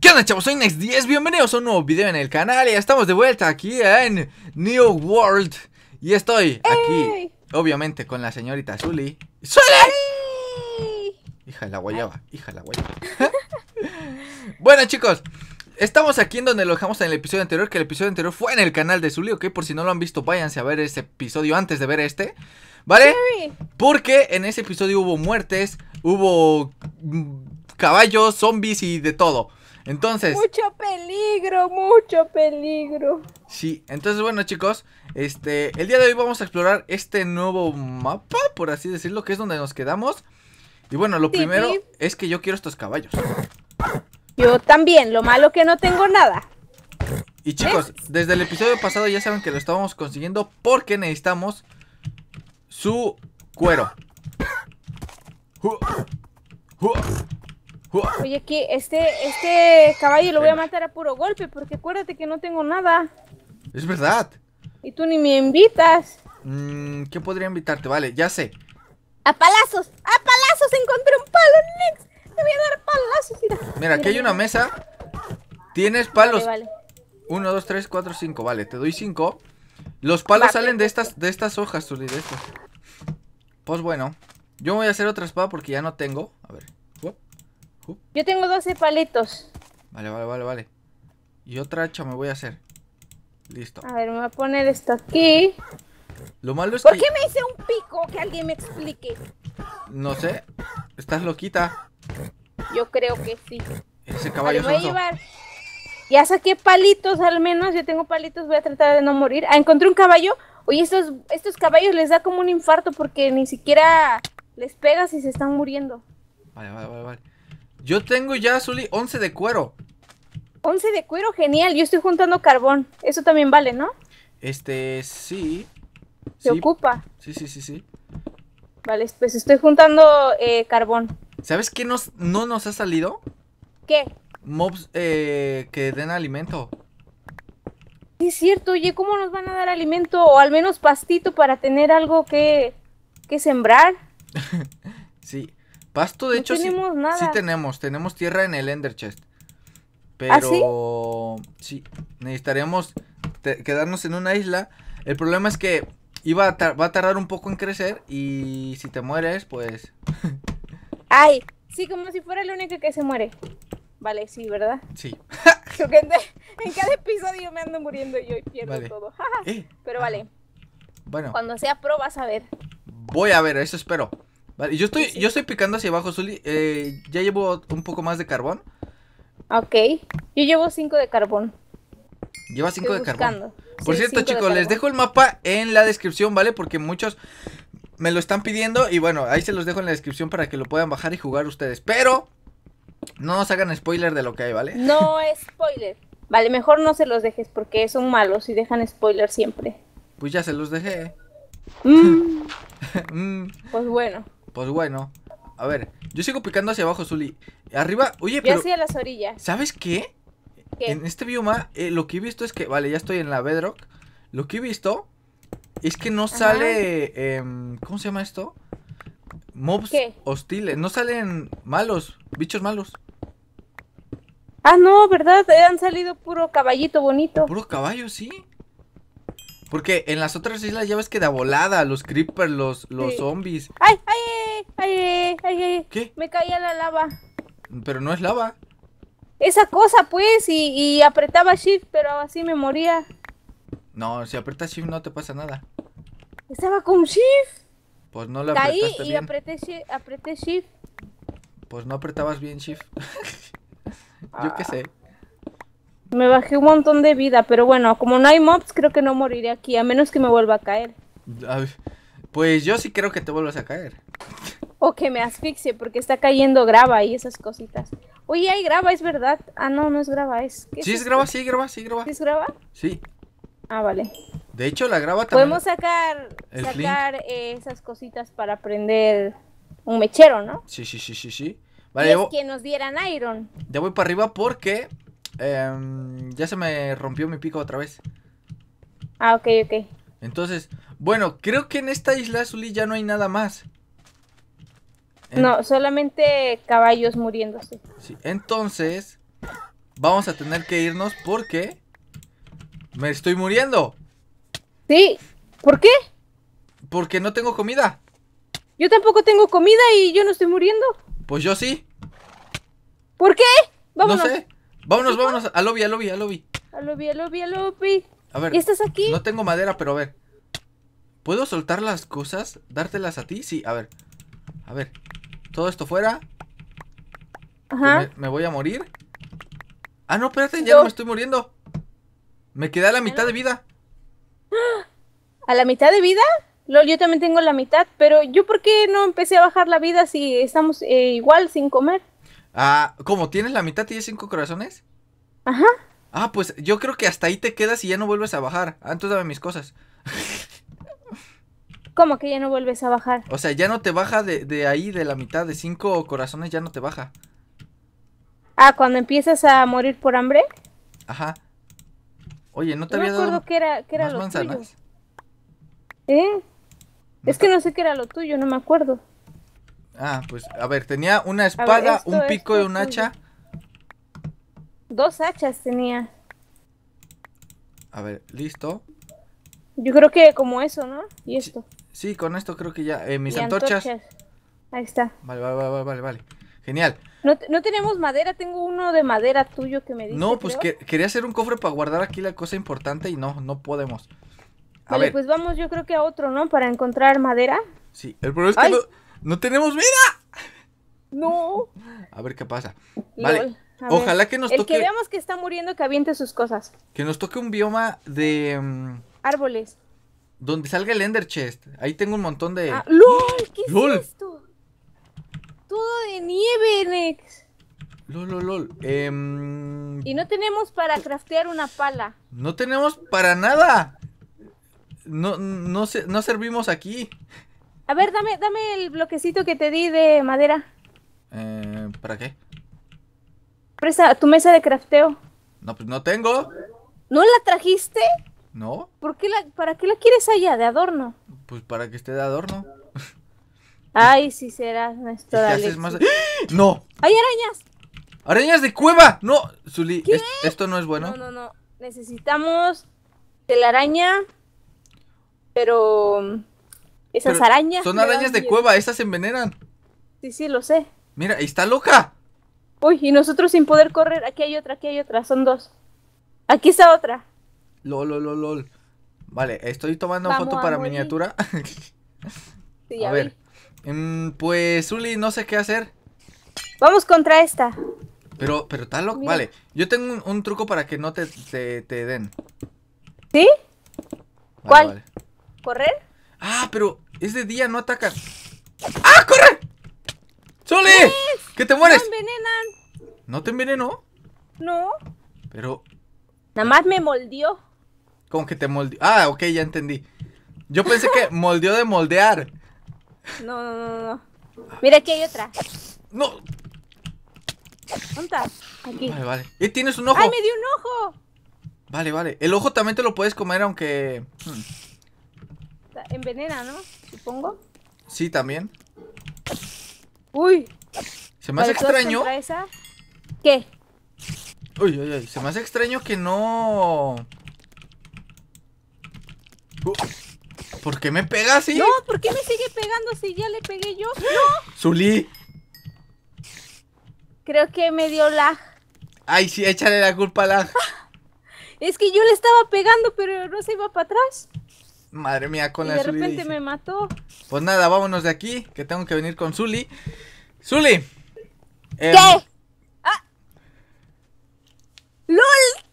¿Qué onda chavos? Soy Next10, bienvenidos a un nuevo video en el canal y estamos de vuelta aquí en New World Y estoy aquí, obviamente, con la señorita Zully ¡Zully! Hija de la guayaba, hija de la guayaba Bueno chicos, Estamos aquí en donde lo dejamos en el episodio anterior, que el episodio anterior fue en el canal de Zully, ok, por si no lo han visto, váyanse a ver ese episodio antes de ver este, ¿vale? Porque en ese episodio hubo muertes, hubo mm, caballos, zombies y de todo. Entonces... Mucho peligro, mucho peligro. Sí, entonces bueno chicos, este, el día de hoy vamos a explorar este nuevo mapa, por así decirlo, que es donde nos quedamos. Y bueno, lo primero es que yo quiero estos caballos. Yo también, lo malo que no tengo nada. Y chicos, desde el episodio pasado ya saben que lo estábamos consiguiendo porque necesitamos su cuero. Oye, aquí este, este caballo lo voy a matar a puro golpe porque acuérdate que no tengo nada. Es verdad. Y tú ni me invitas. Mm, ¿Qué podría invitarte? Vale, ya sé. A palazos, a palazos encontré un palo, Nex. Te voy a dar mira. Mira, aquí hay una mesa. Tienes palos. Uno, dos, tres, cuatro, cinco. Vale, te doy cinco. Los palos salen de estas, de estas hojas, Tuli, Pues bueno. Yo voy a hacer otra espada porque ya no tengo. A ver. Yo tengo 12 palitos. Vale, vale, vale, vale. Y otra hacha me voy a hacer. Listo. A ver, me voy a poner esto aquí. Lo malo es que... ¿Por qué me hice un pico? Que alguien me explique. No sé. Estás loquita. Yo creo que sí. Ese caballo voy a Ya saqué palitos al menos, yo tengo palitos, voy a tratar de no morir. Ah, encontré un caballo. Oye, estos, estos caballos les da como un infarto porque ni siquiera les pegas y se están muriendo. Vale, vale, vale, vale. Yo tengo ya, Zully, 11 de cuero. 11 de cuero, genial. Yo estoy juntando carbón. Eso también vale, ¿no? Este, sí. Se ocupa. Sí, sí, sí, sí. Vale, pues estoy juntando eh, carbón. ¿Sabes qué nos, no nos ha salido? ¿Qué? Mobs eh, que den alimento. Sí, es cierto, oye, ¿cómo nos van a dar alimento? O al menos pastito para tener algo que, que sembrar. sí. Pasto, de no hecho, tenemos sí, nada. sí tenemos. Tenemos tierra en el Ender Chest. ¿Ah, Pero sí? sí? necesitaremos quedarnos en una isla. El problema es que iba va a tardar un poco en crecer y si te mueres, pues... Ay, sí, como si fuera el único que se muere. Vale, sí, ¿verdad? Sí. en, cada episodio me ando muriendo yo y pierdo todo. Eh. Pero vale. Ah. Bueno. Cuando sea pro vas a ver. Voy a ver, eso espero. Vale, yo estoy, yo estoy picando hacia abajo, Zully. Eh, ya llevo un poco más de carbón. Ok. Yo llevo cinco de carbón. Lleva cinco de carbón. Por cierto, chicos, les dejo el mapa en la descripción, ¿vale? Porque muchos me lo están pidiendo y bueno, ahí se los dejo en la descripción para que lo puedan bajar y jugar ustedes. Pero no nos hagan spoiler de lo que hay, ¿vale? No es spoiler. Vale, mejor no se los dejes porque son malos y dejan spoiler siempre. Pues ya se los dejé. Mm. Mm. Pues bueno. Pues bueno. A ver, yo sigo picando hacia abajo, Zully. Arriba, oye, pero... Y estoy hacia las orillas. ¿Sabes qué? En este bioma, eh, lo que he visto es que... Vale, ya estoy en la bedrock. Lo que he visto es que no sale. Em, ¿Cómo se llama esto? Mobs hostiles. No salen malos, bichos malos. Ah, no, ¿verdad? Han salido puro caballito bonito. Puro caballo, sí. Porque en las otras islas ya ves que da volada, los creepers, los, los zombies. ¡Ay, ay, ay, ay, ay! qué Me caía la lava. Pero no es lava. Esa cosa, pues, y, y apretaba shift, pero así me moría. No, si apretas shift no te pasa nada. Estaba con shift. Pues no la Caí y apreté, apreté shift. Pues no apretabas bien shift. Yo qué sé. Me bajé un montón de vida, pero bueno, como no hay mobs, creo que no moriré aquí, a menos que me vuelva a caer. pues yo sí creo que te vuelvas a caer. O que me asfixie, porque está cayendo grava y esas cositas. Oye, hay grava, es verdad. Ah, no, no es grava, es... Sí, es, grava, sí, grava, sí, grava. ¿Es grava? Sí. Ah, vale. De hecho, la graba también. Podemos sacar, eh, esas cositas para prender un mechero, ¿no? Sí, sí, sí, sí, sí. Vale, es que nos dieran iron. Ya voy para arriba porque em, ya se me rompió mi pico otra vez. Ah, ok, ok. Entonces, bueno, creo que en esta isla azul ya no hay nada más. No, solamente caballos muriéndose. Sí, entonces vamos a tener que irnos porque me estoy muriendo. Sí. ¿Por qué? Porque no tengo comida. Yo tampoco tengo comida y yo no estoy muriendo. Pues yo sí. ¿Por qué? Vámonos. No sé. Vámonos, vámonos. a lobby, a lobby, a lobby. A lobby, a lobby, a lobby. A ver. estás aquí? No tengo madera, pero a ver. ¿Puedo soltar las cosas? ¿Dártelas a ti? Sí, a ver. A ver. Todo esto fuera. Ajá. Me, voy a morir. Ah, no, espérate, ya no me estoy muriendo. Me quedé la mitad de vida. ¿A la mitad de vida? Lol, yo también tengo la mitad, pero yo ¿por qué no empecé a bajar la vida si estamos eh, igual sin comer? Ah, ¿cómo? ¿Tienes la mitad? ¿Tienes cinco corazones? Ajá. Ah, pues yo creo que hasta ahí te quedas y ya no vuelves a bajar. Antes ah, entonces dame mis cosas. ¿Cómo que ya no vuelves a bajar? O sea, ya no te baja de, de ahí, de la mitad, de cinco corazones ya no te baja. Ah, cuando empiezas a morir por hambre. Ajá. Oye, no te había dado. acuerdo que era, era manzanas? ¿Eh? es que no sé qué era lo tuyo, no me acuerdo. Ah, pues a ver, tenía una espada, un pico y un hacha. Dos hachas tenía. A ver, listo. Yo creo que como eso, ¿no? Y esto. Sí, con esto creo que ya. Eh, mis antorchas. Ahí está. Vale, vale, vale, vale, vale. Genial. No, tenemos madera, tengo uno de madera tuyo que me dice. No, pues que, quería hacer un cofre para guardar aquí la cosa importante y no, no podemos. A vale, ver. pues vamos yo creo que a otro, ¿no? Para encontrar madera. Sí, el problema es que no, tenemos vida. No. A ver qué pasa. Vale. Ojalá que nos toque. El que veamos que está muriendo, que aviente sus cosas. Que nos toque un bioma de. Mm, Árboles. Donde salga el Ender Chest. Ahí tengo un montón de. Ah, esto? todo de nieve, Nex. Lol, lol, em, y no tenemos para craftear una pala. No tenemos para nada. No, no, no servimos aquí. A ver, dame, dame el bloquecito que te di de madera. Eh, ¿Para qué? Presa, tu mesa de crafteo. No, pues no tengo. ¿No la trajiste? No. ¿Por qué la, ¿Para qué la quieres allá, de adorno? Pues para que esté de adorno. Ay, si serás nuestro ¡Ah! ¡No! ¡Hay arañas! ¡Arañas de cueva! ¡No! Zuli, esto no es bueno. No, no, no. Necesitamos de la araña, pero... Esas arañas... Son arañas de cueva, estas se envenenan. Sí, sí, lo sé. Mira, está loca. Uy, y nosotros sin poder correr. Aquí hay otra, aquí hay otra, son dos. Aquí está otra. Lol, lol, lol, Vale, estoy tomando foto para miniatura. sí, a, ver. Em, pues, Zuli no sé qué hacer. Vamos contra esta. Pero, pero tal Vale, yo tengo un, truco para que no te, te, den. ¿Sí? ¿Cuál? ¿Correr? Ah, pero es de día, no atacan. ¡Ah, corre! Zuli, ¡Que te mueres! No envenenan. ¿No te envenenó? No. Pero. Nada más me moldeó. ¿Cómo que te moldeó? Ah, ok, ya entendí. Yo pensé que moldeó de moldear. No, no, no, no. Mira, aquí hay otra. No. ¿Dónde Aquí. Vale, vale. ¡Eh, tienes un ojo! ¡Ay, me dio un ojo! Vale, vale. El ojo también te lo puedes comer, aunque. Hmm. Envenena, ¿no? Supongo. Sí, también. Uy. Se me hace extraño. ¿Qué? Uy, uy, uy. Se me hace extraño que no. ¿Por qué me pega así? No, ¿por qué me sigue pegando si ya le pegué yo? ¡No! ¡Zulí! Creo que me dio la... Ay, sí, échale la culpa a lag. Es que yo le estaba pegando, pero no se iba para atrás. Madre mía, con y la de repente me mató. Pues nada, vámonos de aquí, que tengo que venir con Zully. ¡Zuli! ¿Qué? Em, ah. ¡Lol!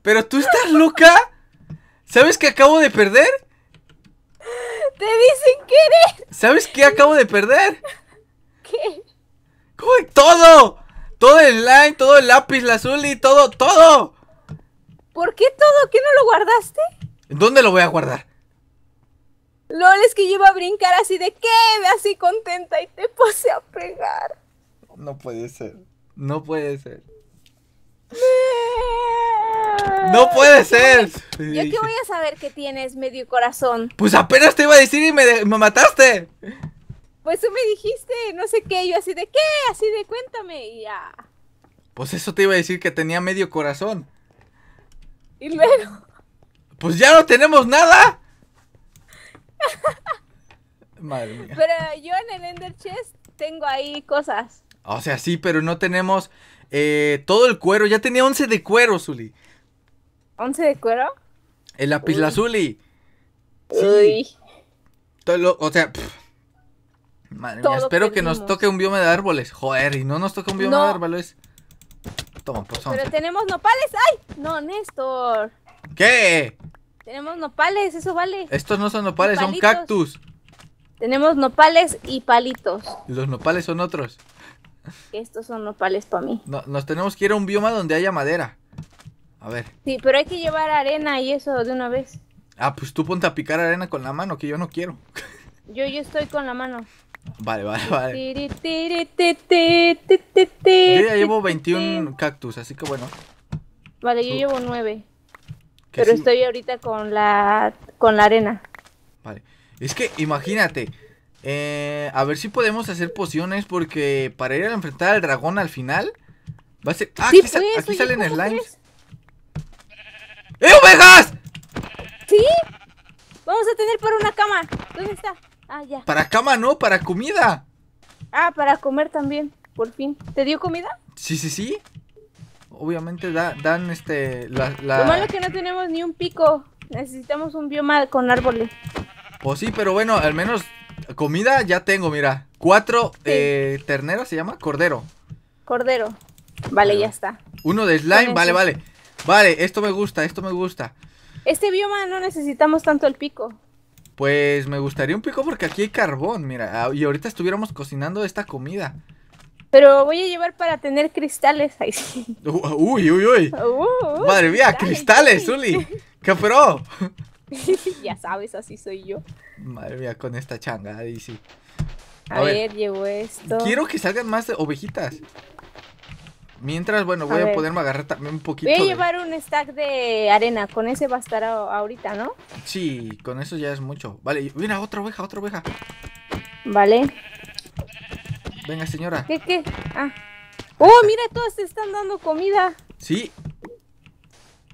¿Pero tú estás loca? ¿Sabes que acabo de perder? Te dicen eres. ¿Sabes qué acabo de perder? ¿Qué? ¿Cómo? ¡Todo! Todo el line, todo el lápiz, la y todo, todo. ¿Por qué todo? ¿Qué no lo guardaste? ¿Dónde lo voy a guardar? LOL es que llevo a brincar así de que así contenta y te puse a pegar. No puede ser. No puede ser. ¡No puede ser! ¿Yo qué voy a saber que tienes medio corazón? Pues apenas te iba a decir y me, mataste. Pues tú me dijiste, no sé qué, yo así de qué, así de cuéntame y ya. Pues eso te iba a decir que tenía medio corazón. Y luego. Pues ya no tenemos nada. Madre mía. Pero yo en el Ender Chest tengo ahí cosas. O sea, sí, pero no tenemos eh, todo el cuero. Ya tenía 11 de cuero, Zuli. ¿Once de cuero? El lápiz lazuli. Sí. o sea, madre espero que nos toque un bioma de árboles. Joder, y no nos toque un bioma de árboles. Toma, pues Pero tenemos nopales. ¡Ay! No, Néstor. ¿Qué? Tenemos nopales, eso vale. Estos no son nopales, son cactus. Tenemos nopales y palitos. Los nopales son otros. Estos son nopales para mí. nos tenemos que ir a un bioma donde haya madera. A ver. Sí, pero hay que llevar arena y eso de una vez. Ah, pues tú ponte a picar arena con la mano, que yo no quiero. Yo, yo estoy con la mano. Vale, vale, vale. Yo ya llevo 21 cactus, así que bueno. Vale, yo llevo 9. Pero estoy ahorita con la con la arena. Vale. Es que imagínate, eh, a ver si podemos hacer pociones porque para ir a enfrentar al dragón al final va a ser... Ah, aquí pues, salen slimes. ¡Eh, ovejas! ¿Sí? Vamos a tener para una cama. ¿Dónde está? Ah, ya. Para cama, no, para comida. Ah, para comer también, por fin. ¿Te dio comida? Sí, sí, sí. Obviamente dan este. La, Lo malo es que no tenemos ni un pico. Necesitamos un bioma con árboles. Pues sí, pero bueno, al menos comida ya tengo, mira. Cuatro eh, terneras se llama cordero. Cordero. Vale, ya está. Uno de slime, vale, vale. Vale, esto me gusta, esto me gusta. Este bioma no necesitamos tanto el pico. Pues me gustaría un pico porque aquí hay carbón, mira. Ah, y ahorita estuviéramos cocinando esta comida. Pero voy a llevar para tener cristales ahí. uy, uy, uy. Uh, Madre mía, cristales, Uli. ¿Qué pero? ya sabes, así soy yo. Madre mía, con esta changa, A, ver, ver, llevo esto. Quiero que salgan más ovejitas. Mientras, bueno, voy a, poderme agarrar también un poquito. Voy a llevar un stack de arena, con ese va a estar ahorita, ¿no? Sí, con eso ya es mucho. Vale, mira, otra oveja, otra oveja. Vale. Venga, señora. ¿Qué, qué? Ah. Oh, mira, todos te están dando comida. Sí.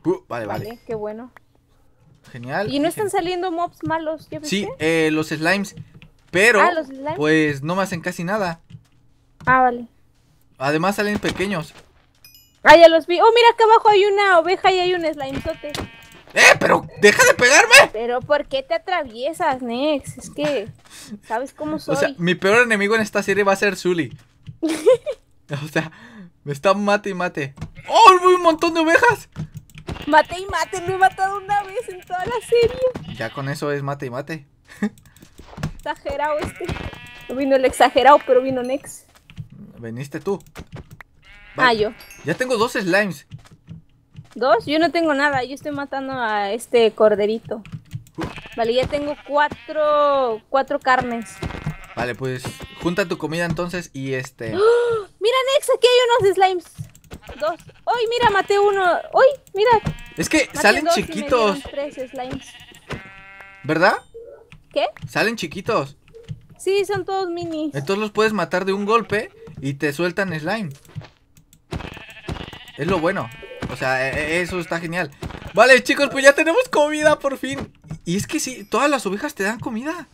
Uh, vale, vale, vale. qué bueno. Genial. Y no están saliendo mobs malos, ¿qué Sí, eh, los slimes. Pero, ah, pues no me hacen casi nada. Ah, vale. Además salen pequeños. Ah, ya los vi. Oh, mira, acá abajo hay una oveja y hay un slimezote. ¡Eh, pero deja de pegarme! Pero ¿por qué te atraviesas, Nex? Es que sabes cómo soy. O sea, mi peor enemigo en esta serie va a ser Zully. o sea, me está mate y mate. ¡Oh, un montón de ovejas! Mate y mate, lo he matado una vez en toda la serie. Ya con eso es mate y mate. exagerado este. No vino el exagerado, pero vino Nex. Veniste tú. Ah, yo. Ya tengo dos slimes. ¿Dos? Yo no tengo nada. Yo estoy matando a este corderito. Vale, ya tengo cuatro, cuatro carnes. Vale, pues junta tu comida entonces y este... Mira, Nex, aquí hay unos slimes. Dos. ¡Uy, mira, maté uno! ¡Uy, mira! Es que salen chiquitos. tres slimes. ¿Verdad? ¿Qué? Salen chiquitos. Sí, son todos minis. Entonces los puedes matar de un golpe y te sueltan slime. Es lo bueno. O sea, e, e, eso está genial. Vale, chicos, pues ya tenemos comida por fin. Y es que sí, todas las ovejas te dan comida.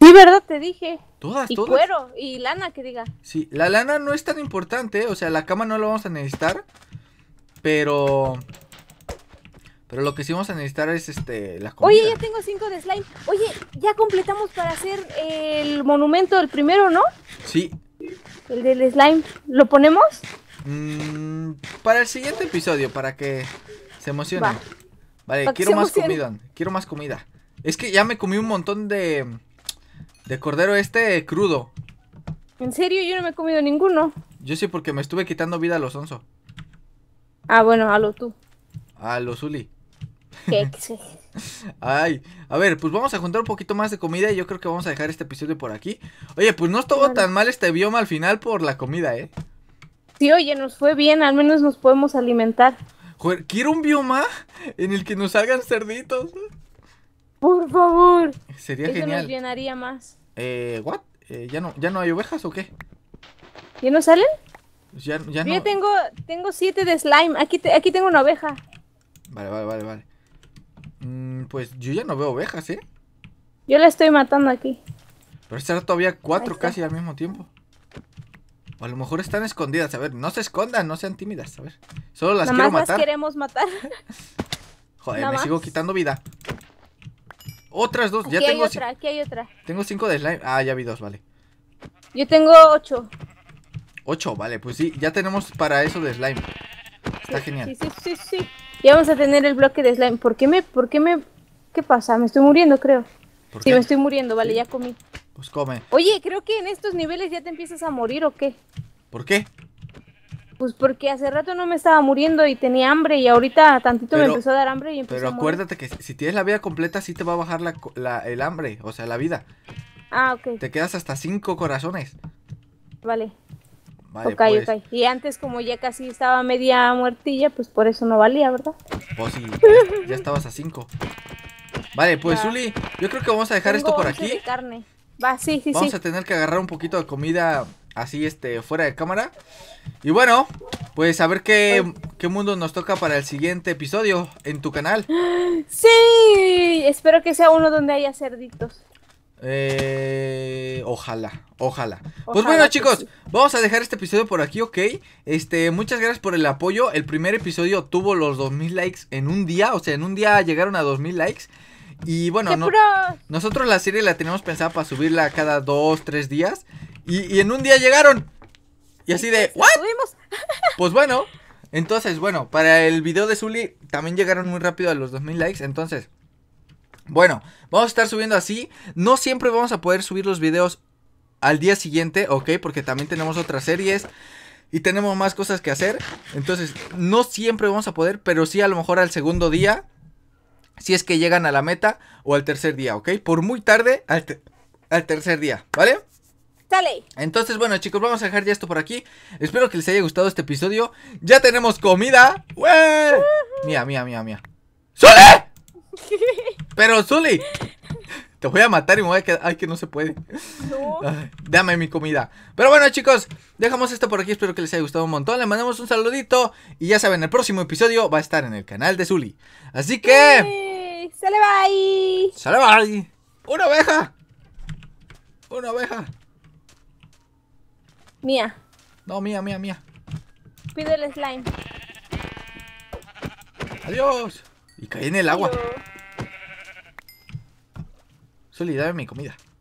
Sí, ¿verdad? Te dije. Todas, y cuero y lana, que diga. Sí, la lana no es tan importante. O sea, la cama no la vamos a necesitar. Pero... Pero lo que sí vamos a necesitar es este la comida. Oye, ya tengo cinco de slime. Oye, ya completamos para hacer el monumento del primero, ¿no? Sí. El del slime. ¿Lo ponemos? Mm, para el siguiente episodio, para que se emocione Vale, quiero más comida. Quiero más comida. Es que ya me comí un montón de. de cordero este crudo. ¿En serio? Yo no me he comido ninguno. Yo sí, porque me estuve quitando vida a los onzo. Ah, bueno, a lo tú. A lo Zuli. Ay, a ver, pues vamos a juntar un poquito más de comida y yo creo que vamos a dejar este episodio por aquí. Oye, pues no estuvo tan mal este bioma al final por la comida, ¿eh? Sí, oye, nos fue bien, al menos nos podemos alimentar. Joder, quiero un bioma en el que nos salgan cerditos. Por favor. Sería Eso genial. nos llenaría más. Eh, ¿what? Eh, ¿ya, no, ¿Ya no hay ovejas o qué? ¿Ya no salen? Ya, ya Yo tengo, tengo siete de slime. Aquí, aquí tengo una oveja. Vale, vale, vale, vale. Mm, pues yo ya no veo ovejas, ¿eh? Yo la estoy matando aquí. Pero están todavía cuatro casi al mismo tiempo. O a lo mejor están escondidas. A ver, no se escondan, no sean tímidas. A ver, solo las quiero matar. queremos matar. Joder, me sigo quitando vida. Otras dos, aquí ya hay Otra, aquí hay otra. Tengo cinco de slime. Ah, ya vi dos, vale. Yo tengo ocho. Ocho, vale, pues sí, ya tenemos para eso de slime. Está genial. Sí, sí, sí, sí. Y vamos a tener el bloque de slime. ¿Por qué me, por qué me, qué pasa? Me estoy muriendo, creo. Sí, me estoy muriendo, vale, ya comí. Pues come. Oye, creo que en estos niveles ya te empiezas a morir o qué. ¿Por qué? Pues porque hace rato no me estaba muriendo y tenía hambre y ahorita tantito me empezó a dar hambre y empezó Pero acuérdate que si tienes la vida completa sí te va a bajar el hambre, o sea, la vida. Ah, ok. Te quedas hasta cinco corazones. Vale. Vale, pues. ok, Y antes como ya casi estaba media muertilla, pues por eso no valía, ¿verdad? Pues sí, ya, estabas a cinco Vale, pues Uli, yo creo que vamos a dejar esto por aquí. vamos a tener que agarrar un poquito de comida así, este, fuera de cámara. Y bueno, pues a ver qué, pues qué mundo nos toca para el siguiente episodio en tu canal. Sí, espero que sea uno donde haya cerditos. Eh, ojalá, ojalá, Pues bueno, chicos, vamos a dejar este episodio por aquí, ¿ok? Este, muchas gracias por el apoyo. El primer episodio tuvo los 2000 likes en un día, o sea, en un día llegaron a 2000 likes. Y bueno, nosotros la serie la teníamos pensada para subirla cada 2, 3 días. Y, en un día llegaron. Y así de, ¿what? Pues bueno, entonces, bueno, para el video de Zully también llegaron muy rápido a los 2000 likes. Entonces, bueno, vamos a estar subiendo así. No siempre vamos a poder subir los videos al día siguiente, ¿ok? Porque también tenemos otras series y tenemos más cosas que hacer. Entonces, no siempre vamos a poder, pero sí a lo mejor al segundo día. Si es que llegan a la meta o al tercer día, ¿ok? Por muy tarde, al, tercer día, ¿vale? Sale, Entonces, bueno, chicos, vamos a dejar ya esto por aquí. Espero que les haya gustado este episodio. Ya tenemos comida. Mía, mía, mía, mía. ¡Sole! Pero, Zully, te voy a matar y me voy a quedar. Ay, que no se puede. No. Ah, dame mi comida. Pero bueno, chicos, dejamos esto por aquí. Espero que les haya gustado un montón. Les mandamos un saludito. Y ya saben, el próximo episodio va a estar en el canal de Zully. Así que. ¡Sale bye! ¡Sale bye! ¡Una oveja! ¡Una oveja! Mía. No, mía, mía, mía. Pide el slime. Adiós. Y caí en el agua solidar en mi comida.